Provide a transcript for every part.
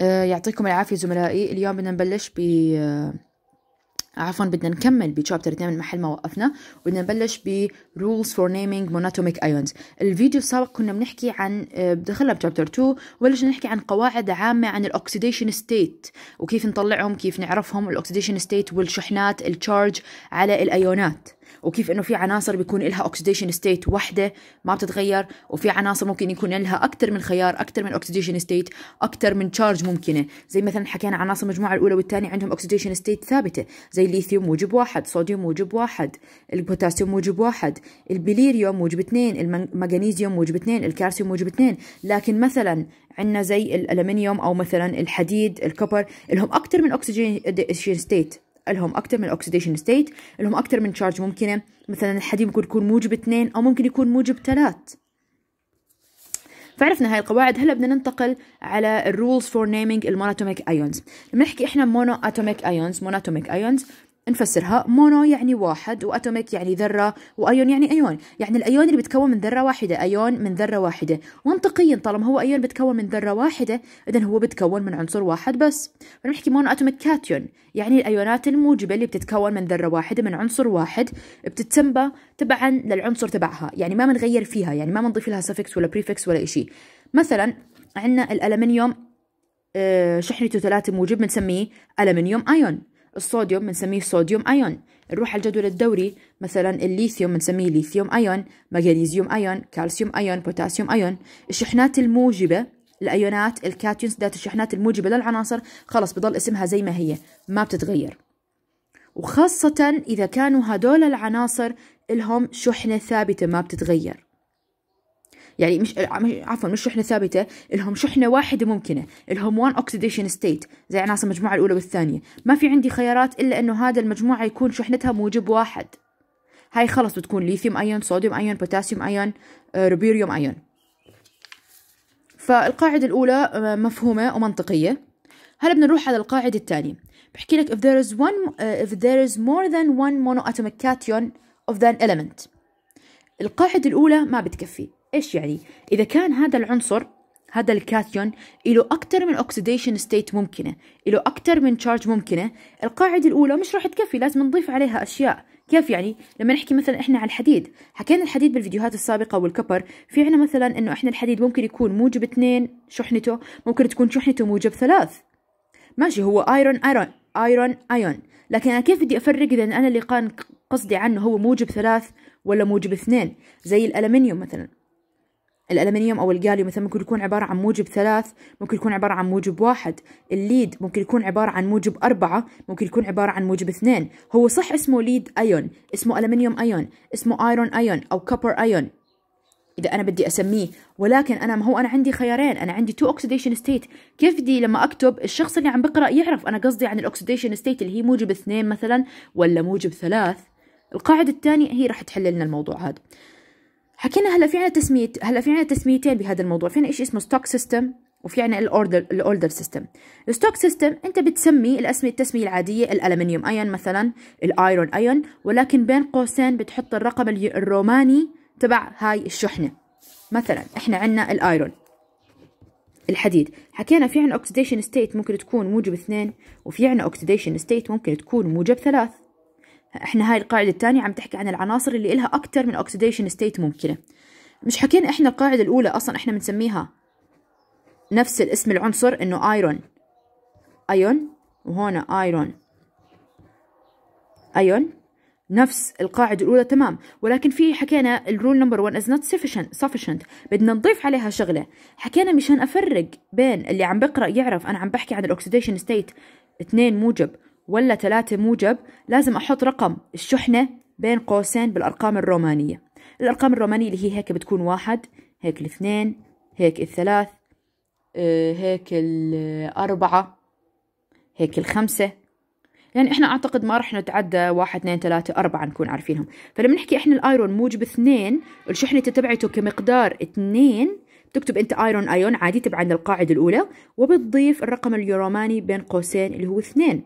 آه، يعطيكم العافية زملائي اليوم بدنا نبلش ب آه، عفوا بدنا نكمل بشابتر 2 من محل ما وقفنا وبدنا نبلش ب rules for naming monatomic ions الفيديو السابق كنا بنحكي عن آه، دخلنا بشابتر 2 وبلشنا نحكي عن قواعد عامة عن الاوكسديشن ستيت وكيف نطلعهم كيف نعرفهم الاوكسديشن ستيت والشحنات التشارج على الايونات وكيف انه في عناصر بيكون لها اوكسيديشن ستيت وحده ما بتتغير وفي عناصر ممكن يكون لها اكثر من خيار اكثر من اوكسيديشن ستيت اكثر من تشارج ممكنه زي مثلا حكينا عناصر المجموعه الاولى والثانيه عندهم اوكسيديشن ستيت ثابته زي الليثيوم موجب واحد صوديوم موجب واحد البوتاسيوم موجب واحد البليريوم موجب اثنين المغنيزيوم موجب اثنين الكالسيوم موجب اثنين لكن مثلا عندنا زي الالمنيوم او مثلا الحديد الكوبر لهم اكثر من اوكسجين ستيت لهم اكثر من اوكسيديشن ستيت لهم اكثر من تشارج ممكنه مثلا الحديد ممكن يكون موجب اثنين او ممكن يكون موجب ثلاث فعرفنا هاي القواعد هلا بدنا ننتقل على الرولز فور نيمينج الموناتوميك ايونز لما نحكي احنا مونو اتوميك ايونز موناتوميك ايونز نفسرها مونو يعني واحد واتوميك يعني ذره وايون يعني ايون يعني الايون اللي بتكون من ذره واحده ايون من ذره واحده منطقيا طالما هو ايون بتكون من ذره واحده اذا هو بتكون من عنصر واحد بس بنحكي مونو اتوميك كاتيون يعني الايونات الموجبه اللي بتتكون من ذره واحده من عنصر واحد بتتسمى تبعا للعنصر تبعها يعني ما بنغير فيها يعني ما بنضيف لها سفكس ولا بريفكس ولا شيء مثلا عندنا الالمنيوم آه، شحنته ثلاثة موجب بنسميه ألمنيوم أيون الصوديوم بنسميه صوديوم ايون نروح على الجدول الدوري مثلا الليثيوم بنسميه ليثيوم ايون مغنيزيوم ايون كالسيوم ايون بوتاسيوم ايون الشحنات الموجبة الايونات الكاتيونز ذات الشحنات الموجبة للعناصر خلص بضل اسمها زي ما هي ما بتتغير وخاصة إذا كانوا هدول العناصر لهم شحنة ثابتة ما بتتغير يعني مش عفوا مش شحنه ثابته لهم شحنه واحده ممكنه لهم وان اوكسيديشن ستيت زي عناصر المجموعه الاولى والثانيه ما في عندي خيارات الا انه هذا المجموعه يكون شحنتها موجب واحد هاي خلص بتكون ليثيوم ايون صوديوم ايون بوتاسيوم ايون روبيريوم ايون فالقاعدة الأولى آه، مفهومة ومنطقية هلا بدنا نروح على القاعدة الثانية بحكي لك if there is one آه، if there is more than one monoatomic cation of an element القاعدة الأولى ما بتكفي إيش يعني؟ إذا كان هذا العنصر هذا الكاثيون له أكثر من أوكسيديشن ستيت ممكنة له أكثر من تشارج ممكنة القاعدة الأولى مش راح تكفي لازم نضيف عليها أشياء كيف يعني لما نحكي مثلا احنا على الحديد حكينا الحديد بالفيديوهات السابقه والكبر في عنا مثلا انه احنا الحديد ممكن يكون موجب اثنين شحنته ممكن تكون شحنته موجب ثلاث ماشي هو ايرون ايرون ايرون ايون لكن انا كيف بدي افرق اذا انا اللي كان قصدي عنه هو موجب ثلاث ولا موجب اثنين زي الالمنيوم مثلا الألمنيوم أو الجاليوم مثلا ممكن يكون عبارة عن موجب ثلاث ممكن يكون عبارة عن موجب واحد الليد ممكن يكون عبارة عن موجب أربعة ممكن يكون عبارة عن موجب اثنين هو صح اسمه ليد أيون اسمه ألمنيوم أيون اسمه أيرون أيون أو كوبر أيون اذا انا بدي اسميه ولكن انا ما هو انا عندي خيارين انا عندي تو اوكسيديشن ستيت كيف بدي لما اكتب الشخص اللي عم بقرا يعرف انا قصدي عن الاوكسيديشن ستيت اللي هي موجب اثنين مثلا ولا موجب ثلاث القاعده الثانيه هي راح تحل لنا الموضوع هذا حكينا هلا في عنا تسميه هلا في عنا تسميتين بهذا الموضوع في عنا شيء اسمه ستوك سيستم وفي عنا الاوردر الاوردر سيستم الستوك سيستم انت بتسمي الاسميه التسميه العاديه الالمنيوم ايون مثلا الايرون ايون ولكن بين قوسين بتحط الرقم الروماني تبع هاي الشحنه مثلا احنا عنا الايرون الحديد حكينا في عنا اوكسيديشن ستيت ممكن تكون موجب اثنين وفي عنا اوكسيديشن ستيت ممكن تكون موجب ثلاث احنا هاي القاعدة الثانية عم تحكي عن العناصر اللي إلها أكثر من اوكسيديشن ستيت ممكنة مش حكينا احنا القاعدة الأولى أصلا احنا بنسميها نفس الاسم العنصر إنه ايرون ايون وهنا ايرون ايون نفس القاعدة الأولى تمام ولكن في حكينا الرول نمبر 1 از نوت سفيشنت sufficient بدنا نضيف عليها شغلة حكينا مشان أفرق بين اللي عم بقرأ يعرف أنا عم بحكي عن الأكسيديشن ستيت اثنين موجب ولا ثلاثة موجب لازم أحط رقم الشحنة بين قوسين بالأرقام الرومانية الأرقام الرومانية اللي هي هيك بتكون واحد هيك الاثنين هيك الثلاث آه، هيك الأربعة هيك الخمسة يعني احنا اعتقد ما رح نتعدى واحد اثنين ثلاثة أربعة نكون عارفينهم فلما نحكي احنا الايرون موجب اثنين الشحنة تبعته كمقدار اثنين تكتب انت ايرون ايون عادي تبع عند القاعدة الاولى وبتضيف الرقم اليوروماني بين قوسين اللي هو اثنين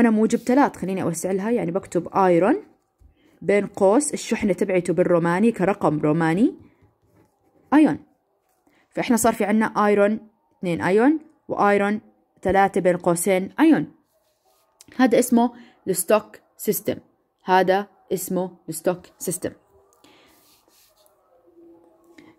هنا موجب ثلاث خليني أوسع لها يعني بكتب ايرون بين قوس الشحنة تبعته بالروماني كرقم روماني ايون فإحنا صار في عنا ايرون اثنين ايون وايرون ثلاثة بين قوسين ايون هذا اسمه الستوك سيستم هذا اسمه الستوك سيستم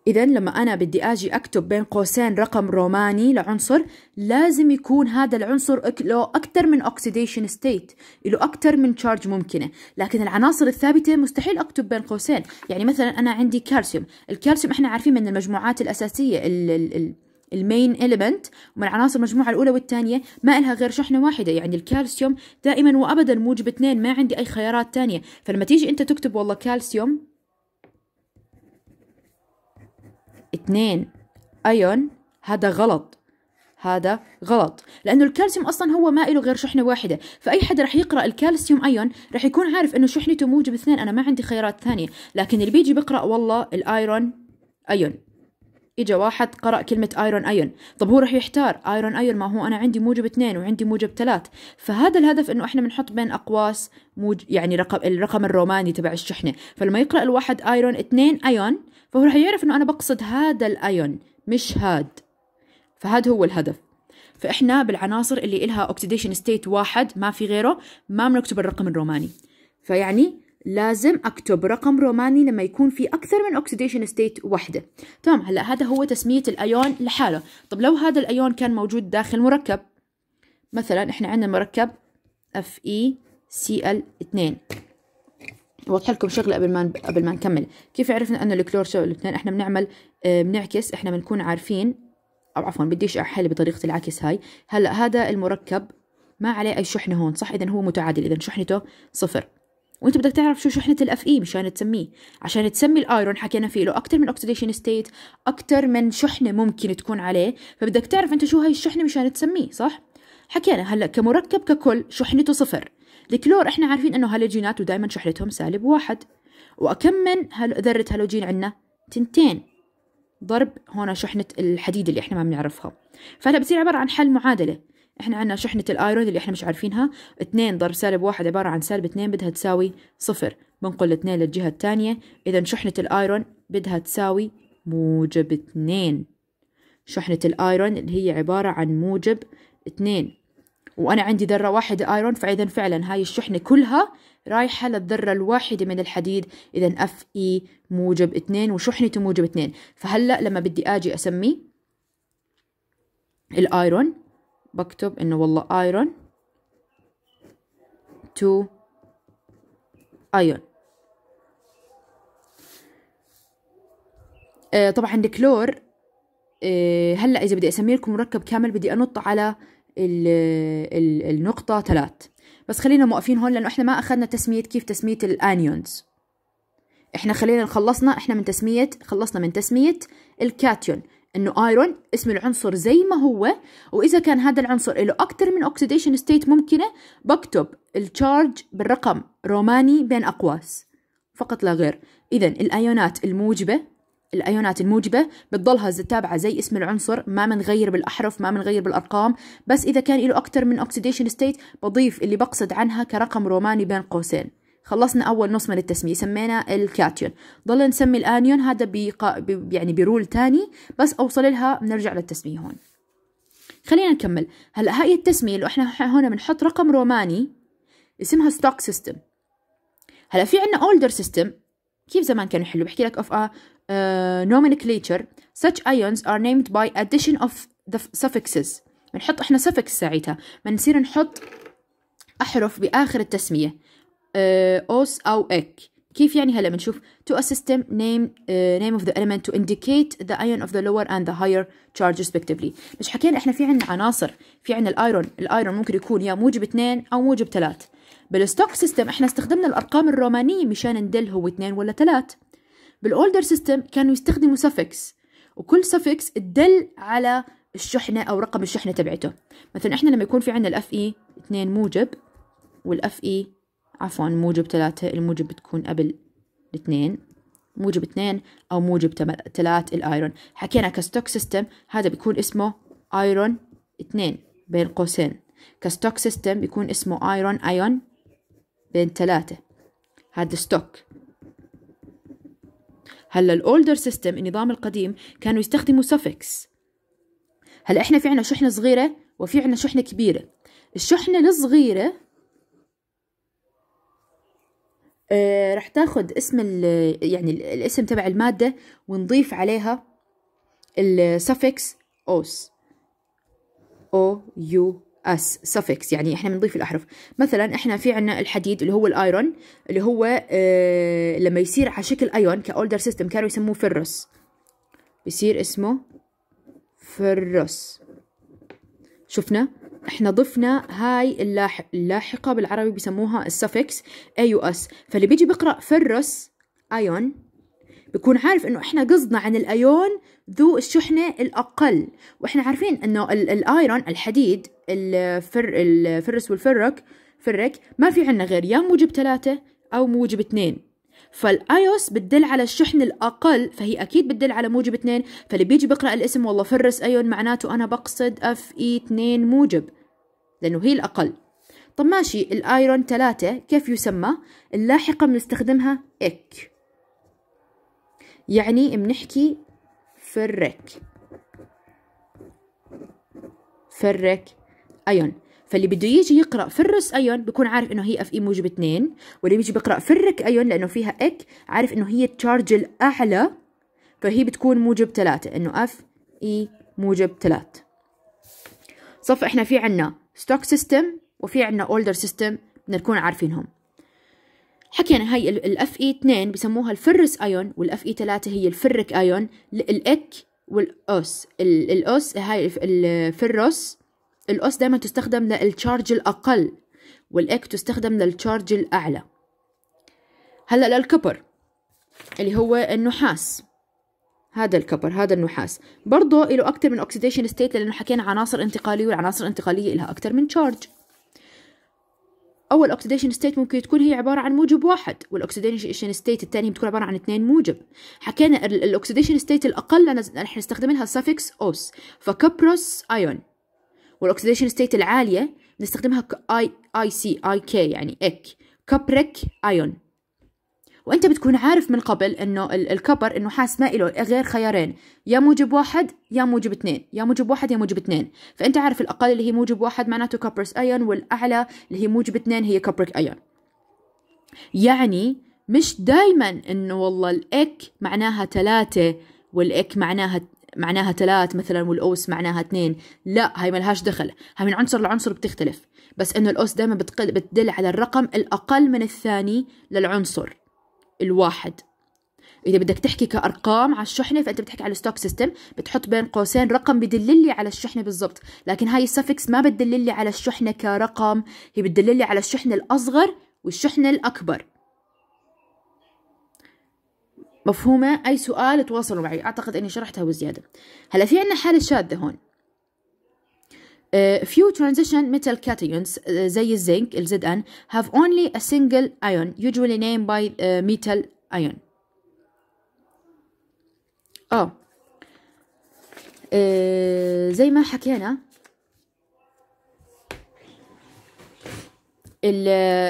إذا لما أنا بدي أجي أكتب بين قوسين رقم روماني لعنصر لازم يكون هذا العنصر له أكثر من أكسيديشن ستيت له أكثر من تشارج ممكنة لكن العناصر الثابتة مستحيل أكتب بين قوسين يعني مثلا أنا عندي كالسيوم الكالسيوم إحنا عارفين من المجموعات الأساسية ال ال المين إليمنت ومن عناصر المجموعة الأولى والثانية ما إلها غير شحنة واحدة يعني الكالسيوم دائما وأبدا موجب اثنين ما عندي أي خيارات ثانية فلما تيجي أنت تكتب والله كالسيوم اثنين ايون هذا غلط هذا غلط لانه الكالسيوم اصلا هو ما له غير شحنه واحده فاي حد رح يقرا الكالسيوم ايون رح يكون عارف انه شحنته موجب اثنين انا ما عندي خيارات ثانيه لكن اللي بيجي بقرا والله الايرون ايون اجى واحد قرأ كلمة ايرون ايون طب هو راح يحتار ايرون ايون ما هو انا عندي موجب اثنين وعندي موجب ثلاث فهذا الهدف انه احنا بنحط بين اقواس موج يعني رقم الرقم الروماني تبع الشحنة فلما يقرأ الواحد ايرون اثنين ايون فهو راح يعرف انه انا بقصد هذا الايون مش هاد فهذا هو الهدف فإحنا بالعناصر اللي إلها اوكسيديشن ستيت واحد ما في غيره ما بنكتب الرقم الروماني فيعني لازم اكتب رقم روماني لما يكون في اكثر من اوكسيديشن ستيت وحده تمام هلا هذا هو تسميه الايون لحاله طب لو هذا الايون كان موجود داخل مركب مثلا احنا عندنا مركب اف e اي سي ال 2 اوضح لكم شغله قبل ما قبل ما نكمل كيف عرفنا انه الكلور سوى الاثنين احنا بنعمل آه، بنعكس احنا بنكون عارفين او عفوا بديش احل بطريقه العكس هاي هلا هذا المركب ما عليه اي شحنه هون صح اذا هو متعادل اذا شحنته صفر وانت بدك تعرف شو شحنة الاف اي مشان تسميه عشان تسمي الايرون حكينا فيه له اكثر من اوكسيديشن ستيت اكثر من شحنة ممكن تكون عليه فبدك تعرف انت شو هاي الشحنة مشان تسميه صح حكينا هلا كمركب ككل شحنته صفر الكلور احنا عارفين انه هالوجينات ودائما شحنتهم سالب واحد وكم من هل... ذرة هالوجين عندنا تنتين ضرب هون شحنة الحديد اللي احنا ما بنعرفها فهلا بصير عبارة عن حل معادلة احنا عندنا شحنة الايرون اللي احنا مش عارفينها اثنين ضرب سالب واحد عبارة عن سالب اثنين بدها تساوي صفر بنقل اثنين للجهة الثانية اذا شحنة الايرون بدها تساوي موجب اثنين شحنة الايرون اللي هي عبارة عن موجب اثنين وأنا عندي ذرة واحدة آيرون فإذا فعلا هاي الشحنة كلها رايحة للذرة الواحدة من الحديد إذا اف اي e موجب اثنين وشحنته موجب اثنين فهلأ لما بدي أجي أسمي الآيرون بكتب إنه والله أيرون تو أيون آه طبعا الكلور آه هلا إذا بدي اسمي لكم مركب كامل بدي أنط على النقطة ثلاث بس خلينا موقفين هون لأنه إحنا ما أخذنا تسمية كيف تسمية الأنيونز إحنا خلينا خلصنا إحنا من تسمية خلصنا من تسمية الكاتيون انه ايرون اسم العنصر زي ما هو واذا كان هذا العنصر له اكثر من اوكسيديشن ستيت ممكنه بكتب التشارج بالرقم روماني بين اقواس فقط لا غير اذا الايونات الموجبه الايونات الموجبه بتضلها تابعه زي اسم العنصر ما بنغير بالاحرف ما بنغير بالارقام بس اذا كان له اكثر من اوكسيديشن ستيت بضيف اللي بقصد عنها كرقم روماني بين قوسين خلصنا أول نص من التسمية سمينا الكاتيون ضل نسمي الآنيون هذا بقا... ب... يعني برول تاني بس أوصل لها بنرجع للتسمية هون خلينا نكمل هلا هاي التسمية اللي احنا هون بنحط رقم روماني اسمها ستوك سيستم هلا في عندنا اولدر سيستم كيف زمان كانوا يحلوا بحكي لك of a uh, nomenclature such ions are named by addition of the suffixes بنحط احنا suffix ساعتها بنصير نحط احرف باخر التسميه آه، اوس او اك كيف يعني هلا بنشوف to a system name uh, name of the element to indicate the ion of the lower and the higher charge respectively مش حكينا احنا في عندنا عناصر في عندنا الايرون الايرون ممكن يكون يا موجب اثنين او موجب ثلاث بالستوك سيستم احنا استخدمنا الارقام الرومانيه مشان ندل هو اثنين ولا ثلاث بالاولدر سيستم كانوا يستخدموا سفكس وكل سفكس تدل على الشحنه او رقم الشحنه تبعته مثلا احنا لما يكون في عندنا الاف اي 2 موجب والاف اي عفوا موجب ثلاثة الموجب بتكون قبل الاثنين موجب اثنين أو موجب ثلاث الايرون حكينا كستوك سيستم هذا بيكون اسمه ايرون اثنين بين قوسين كستوك سيستم بيكون اسمه ايرون ايون بين ثلاثة هذا ستوك هلا الاولدر سيستم النظام القديم كانوا يستخدموا سفكس هلا احنا في عنا شحنة صغيرة وفي عنا شحنة كبيرة الشحنة الصغيرة آه، رح تاخذ اسم يعني الاسم تبع المادة ونضيف عليها السفكس اوس او يو اس سفكس يعني احنا بنضيف الاحرف مثلا احنا في عنا الحديد اللي هو الايرون اللي هو آه لما يصير على شكل ايون كاولدر سيستم كانوا يسموه فرس بيصير اسمه فرس شفنا احنا ضفنا هاي اللاحق اللاحقة بالعربي بيسموها السفكس اي اس فاللي بيجي بيقرأ فرس ايون بكون عارف انه احنا قصدنا عن الايون ذو الشحنة الاقل واحنا عارفين انه الايرون الحديد الفر الفرس والفرك فرك ما في عندنا غير يا موجب ثلاثة او موجب اثنين فالايوس بتدل على الشحن الاقل فهي اكيد بتدل على موجب 2 فاللي بيجي بقرا الاسم والله فرس ايون معناته انا بقصد اف اي 2 موجب لانه هي الاقل طب ماشي الايرون 3 كيف يسمى اللاحقه بنستخدمها اك يعني بنحكي فرك فرك ايون فاللي بده يجي يقرأ في الرس أيون بكون عارف إنه هي اف اي e موجب 2 واللي بيجي بقرأ في الرك أيون لأنه فيها اك عارف إنه هي التشارج الأعلى فهي بتكون موجب 3 إنه اف اي e موجب 3 صف إحنا في عنا ستوك سيستم وفي عنا اولدر سيستم بدنا نكون عارفينهم حكينا هاي الاف اي 2 بسموها الفرس ايون والاف e اي 3 هي الفرك ايون الاك والاوس الاوس هاي الفرس الأس دايما تستخدم للتشارج الأقل والإك تستخدم للتشارج الأعلى هلأ للكبر اللي هو النحاس هذا الكبر هذا النحاس برضه له أكتر من أكسيديشن ستيت لأنه حكينا عناصر انتقالية والعناصر الانتقالية لها أكتر من تشارج أول أكسيديشن ستيت ممكن تكون هي عبارة عن موجب واحد والأكسيديشن ستيت الثانية بتكون عبارة عن اثنين موجب حكينا الأكسيديشن ستيت الأقل نحن نستخدم لها suffix أوس فكبروس أيون والاكسديشن ستيت العاليه بنستخدمها كاي اي سي اي كي يعني اك كبرك ايون وانت بتكون عارف من قبل انه الكبر النحاس ما له غير خيارين يا موجب واحد يا موجب اثنين يا موجب واحد يا موجب اثنين فانت عارف الاقل اللي هي موجب واحد معناته كبرس ايون والاعلى اللي هي موجب اثنين هي كبرك ايون يعني مش دايما انه والله الاك معناها ثلاثة والاك معناها معناها ثلاث مثلا والاوس معناها اثنين لا هاي ملهاش دخل هاي من عنصر لعنصر بتختلف بس انه الاوس دائما بتدل على الرقم الاقل من الثاني للعنصر الواحد اذا بدك تحكي كارقام على الشحنه فانت بتحكي على الستوك سيستم بتحط بين قوسين رقم بدللي على الشحنه بالضبط لكن هاي السفكس ما بتدللي على الشحنه كرقم هي بتدللي على الشحنه الاصغر والشحنه الاكبر مفهومة أي سؤال تواصلوا معي أعتقد أني شرحتها بزيادة هلا في عنا حالة شاذة هون آه، few transition metal cations آه، زي الزنك الزد ZN have only a single ion usually named by uh, metal ion. اه uh, زي ما حكينا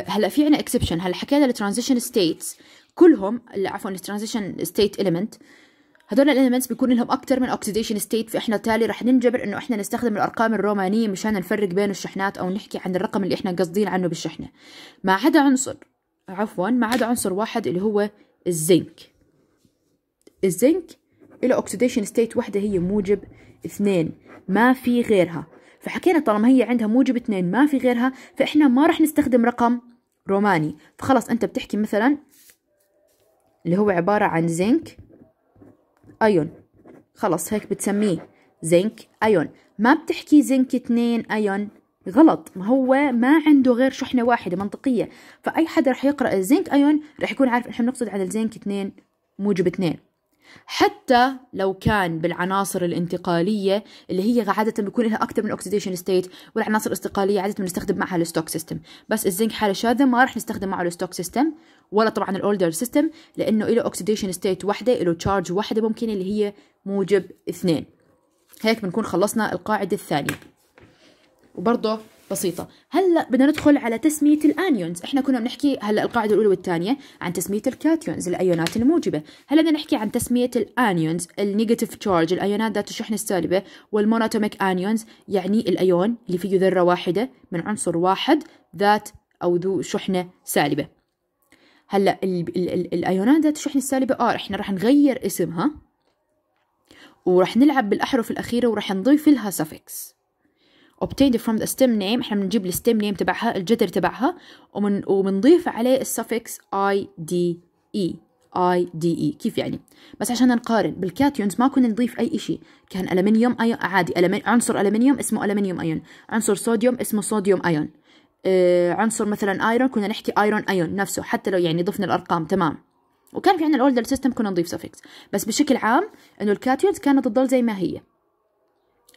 هلا في عنا exception هلا حكينا الترانزيشن ستيتس كلهم عفوا الترانزيشن ستيت اليمنت هدول الاليمنتس بيكون لهم اكثر من اوكسيديشن ستيت فاحنا تالي رح ننجبر انه احنا نستخدم الارقام الرومانيه مشان نفرق بين الشحنات او نحكي عن الرقم اللي احنا قاصدين عنه بالشحنه ما عدا عنصر عفوا ما عدا عنصر واحد اللي هو الزنك الزنك له اوكسيديشن ستيت وحده هي موجب اثنين ما في غيرها فحكينا طالما هي عندها موجب اثنين ما في غيرها فاحنا ما رح نستخدم رقم روماني فخلص انت بتحكي مثلا اللي هو عبارة عن زنك أيون خلص هيك بتسميه زنك أيون ما بتحكي زنك اثنين أيون غلط ما هو ما عنده غير شحنة واحدة منطقية فأي حدا رح يقرأ الزنك أيون رح يكون عارف إحنا بنقصد على الزنك اثنين موجب اثنين حتى لو كان بالعناصر الانتقالية اللي هي عادة بيكون لها أكثر من أكسيديشن ستيت والعناصر الاستقالية عادة بنستخدم معها الستوك سيستم بس الزنك حالة شاذة ما رح نستخدم معه الستوك سيستم ولا طبعا الاولدر سيستم لانه له اوكسيديشن ستيت واحده له تشارج واحده ممكن اللي هي موجب اثنين هيك بنكون خلصنا القاعده الثانيه وبرضه بسيطة هلا بدنا ندخل على تسمية الانيونز احنا كنا بنحكي هلا القاعدة الأولى والثانية عن تسمية الكاتيونز الايونات الموجبة هلا بدنا نحكي عن تسمية الانيونز النيجاتيف تشارج الايونات ذات الشحنة السالبة والموناتوميك انيونز يعني الايون اللي فيه ذرة واحدة من عنصر واحد ذات أو ذو شحنة سالبة هلا الايونات ذات الشحن السالبه اه احنا رح نغير اسمها ورح نلعب بالاحرف الاخيره ورح نضيف لها suffix obtained from the stem name احنا بنجيب الستيم نيم تبعها الجذر تبعها ومن وبنضيف عليه السفكس اي دي اي اي دي اي كيف يعني بس عشان نقارن بالكاتيونز ما كنا نضيف اي شيء كان الومنيوم ايون عادي عنصر الومنيوم اسمه الومنيوم ايون عنصر صوديوم اسمه صوديوم ايون آه، عنصر مثلا ايرون كنا نحكي ايرون ايون نفسه حتى لو يعني ضفنا الارقام تمام وكان في عندنا الاولدر سيستم كنا نضيف سفكس بس بشكل عام انه الكاتيونز كانت تضل زي ما هي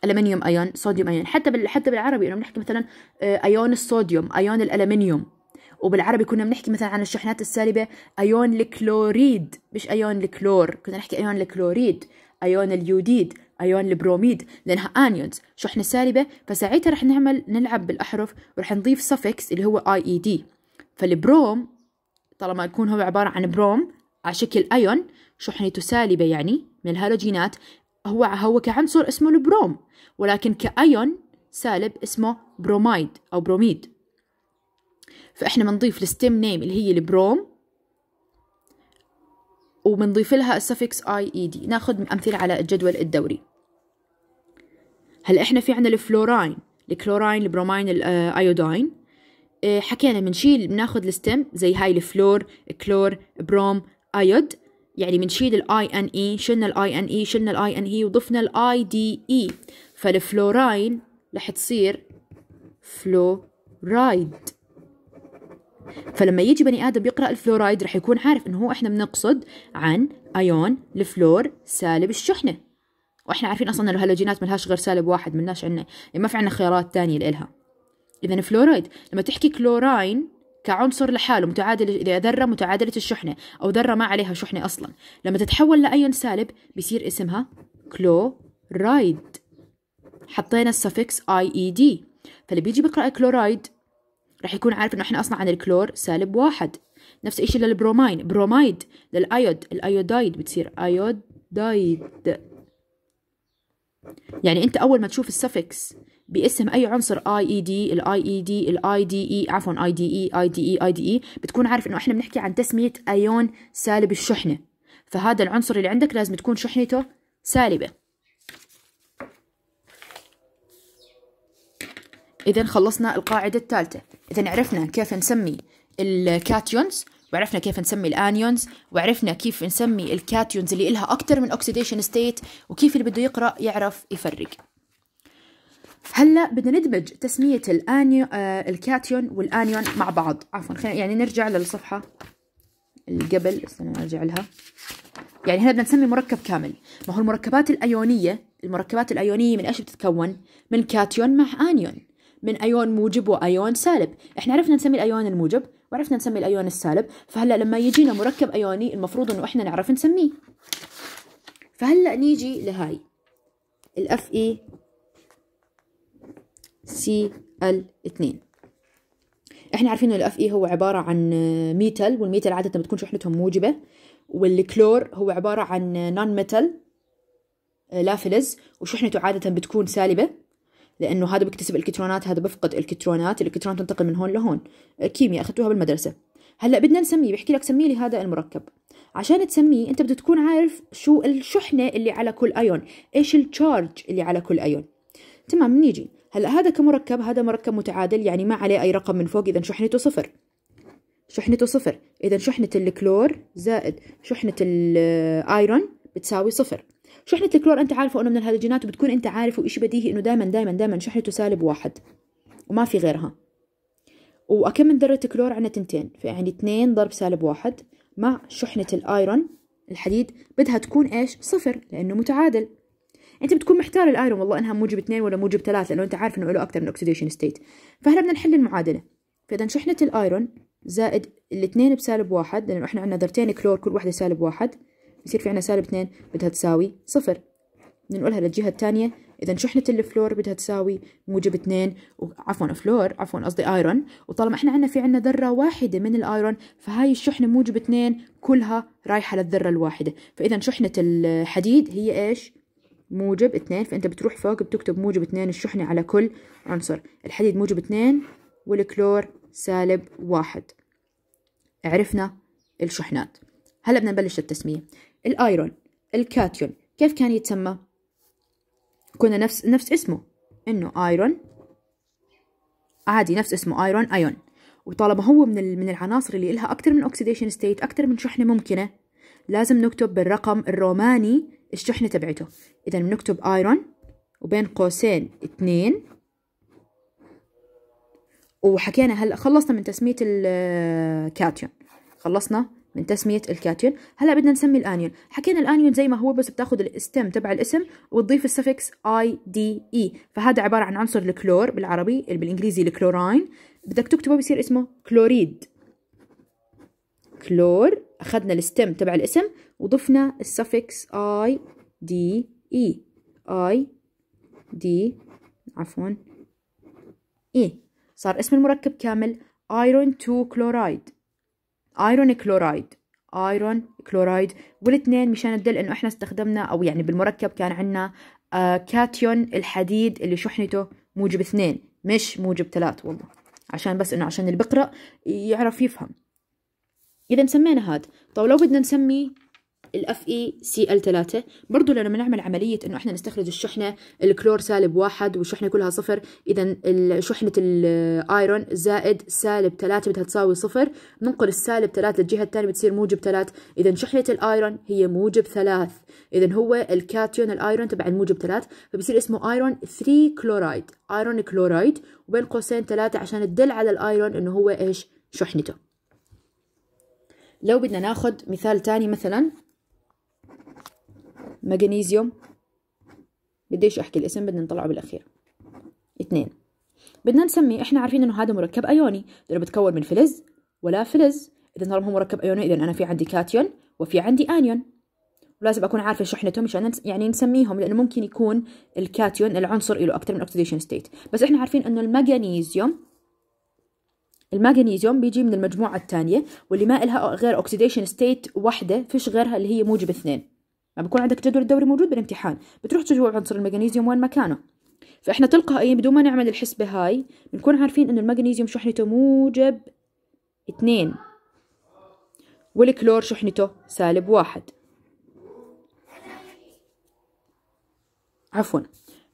الومنيوم ايون صوديوم ايون حتى بال... حتى بالعربي انه بنحكي مثلا ايون آه، الصوديوم ايون الالمنيوم وبالعربي كنا بنحكي مثلا عن الشحنات السالبه ايون الكلوريد مش ايون الكلور كنا نحكي ايون الكلوريد ايون اليوديد ايون البروميد لانها انيونز شحنه سالبه فساعتها رح نعمل نلعب بالاحرف ورح نضيف سفكس اللي هو اي اي دي فالبروم طالما يكون هو عباره عن بروم على شكل ايون شحنته سالبه يعني من الهالوجينات هو هو كعنصر اسمه البروم ولكن كايون سالب اسمه برومايد او بروميد فاحنا بنضيف الستيم نيم اللي هي البروم وبنضيف لها السفكس اي اي دي ناخذ امثله على الجدول الدوري هلا احنا في عندنا الفلوراين الكلوراين البروماين الايودين إيه، حكينا بنشيل بناخذ الستم زي هاي الفلور كلور بروم ايود يعني بنشيل الاي ان اي e، شلنا الاي ان اي e، شلنا الاي ان اي e وضفنا الاي دي اي فالفلوراين رح تصير فلورايد فلما يجي بني ادم يقرا الفلورايد راح يكون عارف انه هو احنا بنقصد عن ايون الفلور سالب الشحنه واحنا عارفين اصلا الهالوجينات ملهاش غير سالب واحد ملناش عندنا يعني ما في عندنا خيارات ثانيه لإلها اذا فلورايد لما تحكي كلوراين كعنصر لحاله متعادل إذا ذرة متعادلة الشحنة أو ذرة ما عليها شحنة أصلا لما تتحول لأيون سالب بيصير اسمها كلورايد حطينا السفكس اي اي دي فاللي بيجي بيقرأ كلورايد راح يكون عارف انه احنا اصلا عن الكلور سالب واحد نفس الشيء للبرومين برومايد للايود الايودايد بتصير ايودايد يعني انت اول ما تشوف السفكس باسم اي عنصر اي اي دي الاي اي دي الاي دي اي عفوا اي دي اي اي دي اي اي دي اي بتكون عارف انه احنا بنحكي عن تسميه ايون سالب الشحنه فهذا العنصر اللي عندك لازم تكون شحنته سالبه إذا خلصنا القاعدة الثالثة إذا عرفنا كيف نسمي الكاتيونز وعرفنا كيف نسمي الانيونز وعرفنا كيف نسمي الكاتيونز اللي إلها أكثر من أوكسيديشن ستيت وكيف اللي بده يقرأ يعرف يفرق هلا بدنا ندمج تسمية الانيو آه الكاتيون والانيون مع بعض عفوا خلينا يعني نرجع للصفحة اللي قبل استنى ارجع لها يعني هنا بدنا نسمي مركب كامل ما هو المركبات الايونية المركبات الايونية من ايش بتتكون؟ من كاتيون مع انيون من ايون موجب وايون سالب احنا عرفنا نسمي الايون الموجب وعرفنا نسمي الايون السالب فهلا لما يجينا مركب ايوني المفروض انه احنا نعرف نسميه فهلا نيجي لهاي الاف اي سي ال 2 e احنا عارفين انه الاف اي e هو عباره عن ميتال والميتال عاده بتكون شحنتهم موجبه والكلور هو عباره عن نون ميتال آه، لا فلز وشحنته عاده بتكون سالبه لانه هذا بيكتسب الكترونات هذا بفقد الكترونات الالكترون تنتقل من هون لهون كيمياء اخذتوها بالمدرسه هلا بدنا نسميه بحكي لك سمي لي هذا المركب عشان تسميه انت بدك تكون عارف شو الشحنه اللي على كل ايون ايش التشارج اللي على كل ايون تمام نيجي هلا هذا كمركب هذا مركب متعادل يعني ما عليه اي رقم من فوق اذا شحنته صفر شحنته صفر اذا شحنه الكلور زائد شحنه الايرون بتساوي صفر شحنة الكلور أنت عارفه إنه من الهالوجينات وبتكون أنت عارف وإشي بديهي إنه دائما دائما دائما شحنته سالب واحد وما في غيرها وكم من ذرة كلور عنا تنتين فيعني اثنين ضرب سالب واحد مع شحنة الأيرون الحديد بدها تكون إيش صفر لأنه متعادل انت بتكون محتار الايرون والله انها موجب اثنين ولا موجب ثلاثة لانه انت عارف انه له اكثر من اوكسيديشن ستيت فهلا بدنا نحل المعادله فاذا شحنه الايرون زائد الاثنين بسالب واحد لانه احنا عندنا ذرتين كلور كل واحده سالب واحد بصير في عنا سالب اثنين بدها تساوي صفر ننقلها للجهة الثانية إذا شحنة الفلور بدها تساوي موجب اثنين عفوا فلور عفوا قصدي ايرون وطالما احنا عندنا في عندنا ذرة واحدة من الايرون فهاي الشحنة موجب اثنين كلها رايحة للذرة الواحدة فإذا شحنة الحديد هي ايش؟ موجب اثنين فأنت بتروح فوق بتكتب موجب اثنين الشحنة على كل عنصر الحديد موجب اثنين والكلور سالب واحد عرفنا الشحنات هلا بدنا نبلش التسميه الايرون الكاتيون كيف كان يتسمى كنا نفس نفس اسمه انه ايرون عادي نفس اسمه ايرون ايون وطالما هو من من العناصر اللي لها اكثر من اوكسيديشن ستيت اكثر من شحنه ممكنه لازم نكتب بالرقم الروماني الشحنه تبعته اذا بنكتب ايرون وبين قوسين اثنين وحكينا هلا خلصنا من تسميه الكاتيون آه، خلصنا من تسمية الكاتيون هلا بدنا نسمي الانيون حكينا الانيون زي ما هو بس بتاخذ الاستم تبع الاسم وتضيف السفكس اي دي اي فهذا عبارة عن عنصر الكلور بالعربي بالانجليزي الكلوراين بدك تكتبه بصير اسمه كلوريد كلور اخذنا الاستم تبع الاسم وضفنا السفكس اي دي اي اي دي عفوا اي e. صار اسم المركب كامل ايرون 2 كلورايد ايرون كلورايد ايرون كلورايد والاثنين مشان تدل انه احنا استخدمنا او يعني بالمركب كان عندنا آه كاتيون الحديد اللي شحنته موجب اثنين مش موجب ثلاث والله عشان بس انه عشان اللي بقرأ يعرف يفهم اذا سمينا هاد طب لو بدنا نسمي الاف اي سي ال 3 برضه لما نعمل عمليه انه احنا نستخرج الشحنه الكلور سالب واحد والشحنه كلها صفر اذا شحنه الايرون زائد سالب 3 بدها تساوي صفر ننقل السالب 3 للجهه الثانيه بتصير موجب 3 اذا شحنه الايرون هي موجب 3 اذا هو الكاتيون الايرون تبع الموجب 3 فبصير اسمه ايرون 3 كلورايد ايرون كلورايد وبين قوسين 3 عشان تدل على الايرون انه هو ايش شحنته لو بدنا ناخذ مثال ثاني مثلا مغنيسيوم بديش احكي الاسم بدنا نطلعه بالاخير اثنين بدنا نسمي احنا عارفين انه هذا مركب ايوني لانه بتكون من فلز ولا فلز اذا طالما هو مركب ايوني اذا انا في عندي كاتيون وفي عندي انيون ولازم اكون عارفه شحنتهم مشان يعني نسميهم لانه ممكن يكون الكاتيون العنصر له اكثر من اوكسيديشن ستيت بس احنا عارفين انه المغنيسيوم المغنيسيوم بيجي من المجموعه الثانيه واللي ما لها غير اوكسيديشن ستيت واحده فيش غيرها اللي هي موجب اثنين لما بكون عندك جدول الدوري موجود بالامتحان بتروح تجوع عنصر المغنيسيوم وين مكانه فاحنا تلقائيا بدون ما نعمل الحسبة هاي بنكون عارفين انه المغنيسيوم شحنته موجب اثنين والكلور شحنته سالب واحد عفوا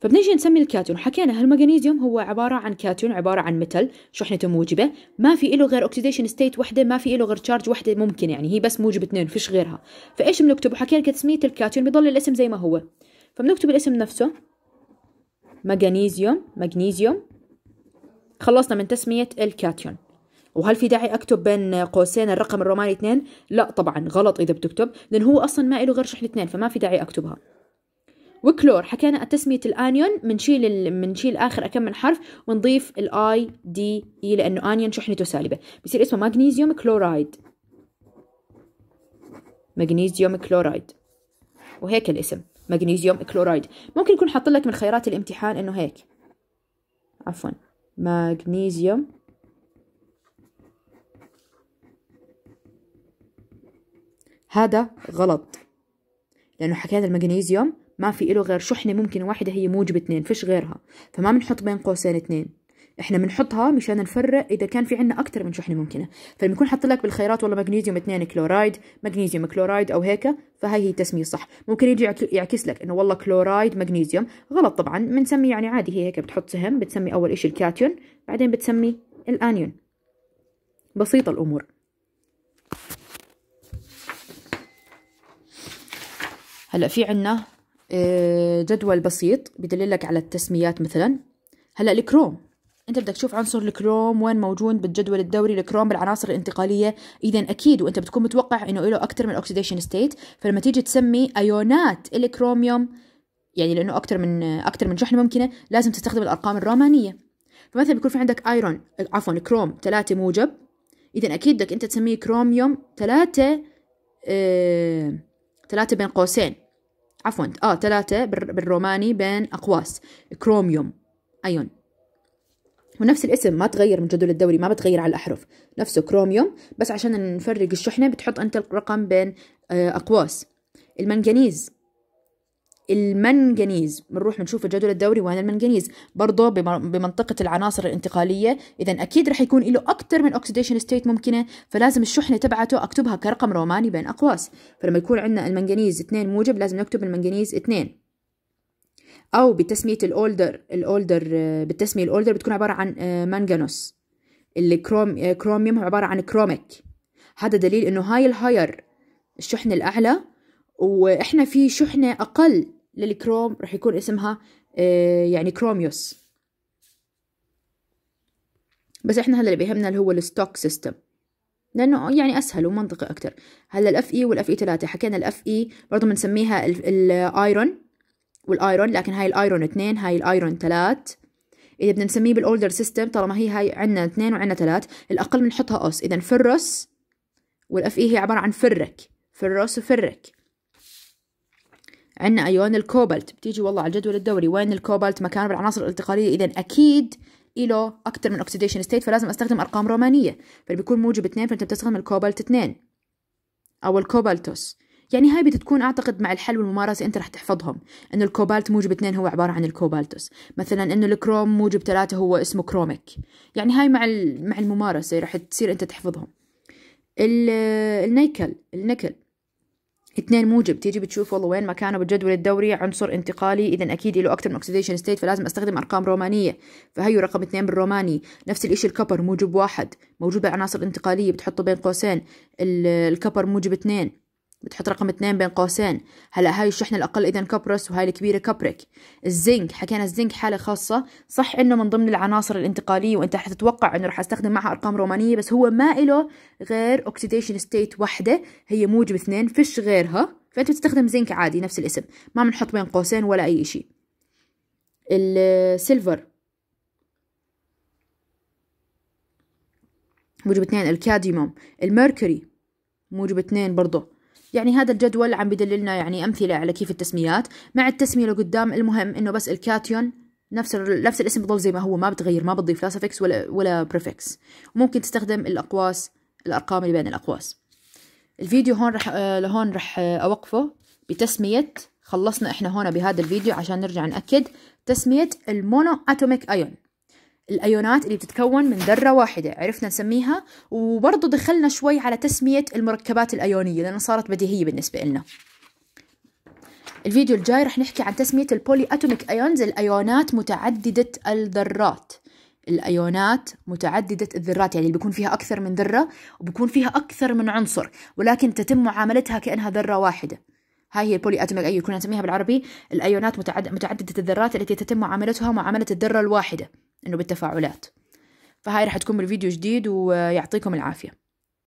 فبنجي نسمي الكاتيون حكينا هالمغنيزيوم هو عبارة عن كاتيون عبارة عن ميتال شحنته موجبة ما في له غير اوكسيديشن ستيت وحدة ما في له غير تشارج وحدة ممكن يعني هي بس موجب اثنين فيش غيرها فايش بنكتب وحكينا كتسمية الكاتيون بيضل الاسم زي ما هو فبنكتب الاسم نفسه مغنيزيوم مغنيزيوم خلصنا من تسمية الكاتيون وهل في داعي اكتب بين قوسين الرقم الروماني 2 لا طبعا غلط اذا بتكتب لان هو اصلا ما له غير شحنه 2 فما في داعي اكتبها وكلور حكينا تسمية الانيون بنشيل ال... بنشيل اخر كم من حرف ونضيف الاي دي اي e، لانه انيون شحنته سالبه بصير اسمه مغنيسيوم كلورايد مغنيسيوم كلورايد وهيك الاسم مغنيسيوم كلورايد ممكن يكون حاط لك من خيارات الامتحان انه هيك عفوا مغنيسيوم هذا غلط لانه حكينا المغنيسيوم ما في له غير شحنة ممكن واحدة هي موجب اثنين فيش غيرها فما بنحط بين قوسين اثنين احنا بنحطها مشان نفرق اذا كان في عندنا اكثر من شحنه ممكنه فلما يكون حاط لك بالخيارات والله مغنيسيوم 2 كلورايد مغنيسيوم كلورايد او هيك فهي هي التسميه الصح ممكن يجي يعكس لك انه والله كلورايد مغنيسيوم غلط طبعا بنسمي يعني عادي هي هيك بتحط سهم بتسمي اول شيء الكاتيون بعدين بتسمي الانيون بسيطه الامور هلا في عنا آه، جدول بسيط لك على التسميات مثلا هلا الكروم انت بدك تشوف عنصر الكروم وين موجود بالجدول الدوري الكروم بالعناصر الانتقاليه اذا اكيد وانت بتكون متوقع انه له اكثر من اوكسيديشن ستيت فلما تيجي تسمي ايونات الكروميوم يعني لانه اكثر من اكثر من شحنه ممكنه لازم تستخدم الارقام الرومانيه فمثلا بيكون في عندك ايرون عفوا كروم ثلاثة موجب اذا اكيد بدك انت تسميه كروميوم ثلاثة آه، ثلاثة بين قوسين عفوا اه ثلاثة بالروماني بين أقواس كروميوم أيون ونفس الاسم ما تغير من جدول الدوري ما بتغير على الأحرف نفسه كروميوم بس عشان نفرق الشحنة بتحط أنت الرقم بين آه، أقواس المنجنيز المنجنيز بنروح بنشوف الجدول الدوري وين المنجنيز برضه بمنطقه العناصر الانتقاليه اذا اكيد رح يكون له اكثر من اوكسيديشن ستيت ممكنه فلازم الشحنه تبعته اكتبها كرقم روماني بين اقواس فلما يكون عندنا المنجنيز 2 موجب لازم نكتب المنجنيز 2 او بتسميه الاولدر الاولدر بالتسميه الاولدر بتكون عباره عن آه، مانجانوس الكروم آه، كروميوم عباره عن كروميك هذا دليل انه هاي الهاير الشحنه الاعلى واحنا في شحنه اقل للكروم رح يكون اسمها آه، يعني كروميوس بس احنا هلا اللي بيهمنا اللي هو الستوك سيستم لانه يعني اسهل ومنطقي اكثر هلا الاف اي والاف اي 3 حكينا الاف اي برضه بنسميها الايرون والايرون لكن هاي الايرون 2 هاي الايرون 3 اذا بدنا نسميه بالاولدر سيستم طالما هي هاي عندنا 2 وعندنا 3 الاقل بنحطها اس اذا فرس والاف اي هي عباره عن فرك فرس وفرك عندنا ايون الكوبالت بتيجي والله على الجدول الدوري وين الكوبالت مكانه بالعناصر الالتقاليه اذا اكيد له اكثر من اوكسيديشن ستيت فلازم استخدم ارقام رومانيه فبيكون موجب اثنين فانت بتستخدم الكوبالت اثنين او الكوبالتوس يعني هاي بتكون اعتقد مع الحل والممارسه انت رح تحفظهم انه الكوبالت موجب اثنين هو عباره عن الكوبالتوس مثلا انه الكروم موجب ثلاثه هو اسمه كروميك يعني هاي مع مع الممارسه رح تصير انت تحفظهم النيكل النيكل اثنين موجب تيجي بتشوف والله وين مكانه بالجدول الدوري عنصر انتقالي اذا اكيد له اكثر من اوكسيديشن ستيت فلازم استخدم ارقام رومانيه فهيو رقم اثنين بالروماني نفس الشيء الكبر موجب واحد موجود بالعناصر الانتقاليه بتحطه بين قوسين الكبر موجب اثنين بتحط رقم اثنين بين قوسين هلا هاي الشحنة الأقل إذا كبرس وهاي الكبيرة كبريك الزنك حكينا الزنك حالة خاصة صح إنه من ضمن العناصر الانتقالية وأنت رح تتوقع إنه رح أستخدم معها أرقام رومانية بس هو ما له غير أوكسيديشن ستيت وحدة هي موجب اثنين فيش غيرها فأنت بتستخدم زنك عادي نفس الاسم ما بنحط بين قوسين ولا أي شيء السيلفر موجب اثنين الكاديموم الميركوري موجب اثنين برضه يعني هذا الجدول عم بدللنا يعني أمثلة على كيف التسميات مع التسمية لقدام المهم إنه بس الكاتيون نفس نفس الاسم بضل زي ما هو ما بتغير ما بتضيف لا سفكس ولا ولا بريفكس وممكن تستخدم الأقواس الأرقام اللي بين الأقواس الفيديو هون رح آه، لهون رح آه، أوقفه بتسمية خلصنا إحنا هون بهذا الفيديو عشان نرجع نأكد تسمية المونو أتوميك أيون الايونات اللي بتتكون من ذره واحده عرفنا نسميها وبرضه دخلنا شوي على تسميه المركبات الايونيه لانها صارت بديهيه بالنسبه لنا الفيديو الجاي رح نحكي عن تسميه البولي اتوميك ايونز الايونات متعدده الذرات الايونات متعدده الذرات يعني اللي بيكون فيها اكثر من ذره وبكون فيها اكثر من عنصر ولكن تتم معاملتها كانها ذره واحده هاي هي البولي اتوميك ايون كنا نسميها بالعربي الايونات متعدده الذرات التي تتم معاملتها معامله الذره الواحده انه بالتفاعلات فهاي رح تكون بالفيديو جديد ويعطيكم العافيه